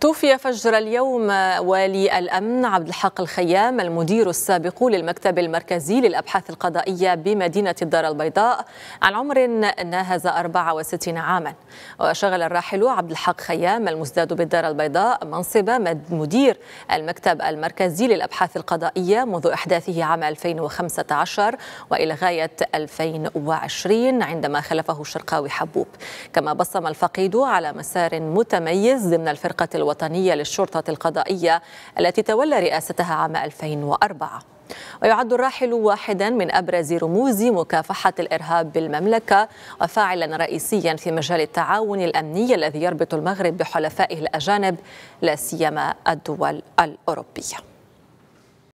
توفي فجر اليوم والي الامن عبد الحق الخيام المدير السابق للمكتب المركزي للابحاث القضائيه بمدينه الدار البيضاء عن عمر ناهز 64 عاما وشغل الراحل عبد الحق خيام المزداد بالدار البيضاء منصب مدير المكتب المركزي للابحاث القضائيه منذ احداثه عام 2015 والى غايه 2020 عندما خلفه الشرقاوي حبوب كما بصم الفقيد على مسار متميز ضمن الفرقه الوطنية للشرطة القضائية التي تولى رئاستها عام 2004 ويعد الراحل واحدا من ابرز رموز مكافحه الارهاب بالمملكه وفاعلا رئيسيا في مجال التعاون الامني الذي يربط المغرب بحلفائه الاجانب لا سيما الدول الاوروبيه